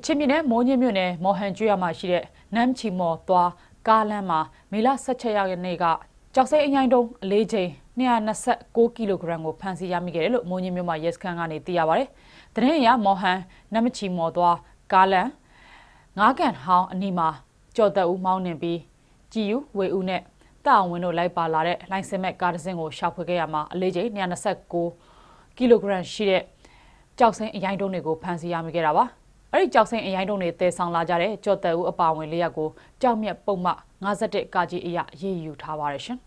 ကချင်ပြည်နယ်မောညင်းမြို့နယ်မော်ဟန်ကျွော်မှာရှိတဲ့နမ်ချီမော်သွားကားလမ်းမှာမေလ16ရက်နေ့ကကြောက်စိအញ្ញိုင်းတုံးအလေးချိန်226ကီလိုဂရမ်ကိုဖမ်းဆီးရမိခဲ့တယ်လို့မောညင်းမြို့မှာရဲစခန်းကနေသိရပါဗျ။တရင်ရမော်ဟန်နမ်ချီမော်သွားကားလမ်းငါးကန်ဟောင်းအနီးမှာကြော်တက်ဦးမောင်းနေပြီးကြည်ယူဝေဦးနဲ့တာဝန်တို့လိုက်ပါလာတဲ့လိုင်စင်မဲ့ကားတစ်စင်းကိုရှာဖွေခဲ့ရမှာအလေးချိန်226ကီလိုဂရမ်ရှိတဲ့ကြောက်စိအញ្ញိုင်းတုံးတွေကိုဖမ်းဆီးရမိခဲ့တာပါ။အဲ့ဒီကြောက်စိန်အရိုင်းတုံးတွေတည်ဆောင်လာကြတဲ့ကြော်တဲဦးအပါဝင်လေးယောက်ကိုကြောက်မြက်ပုံမှ51ကာကြီးအရာရည်ယူထားပါရရှင်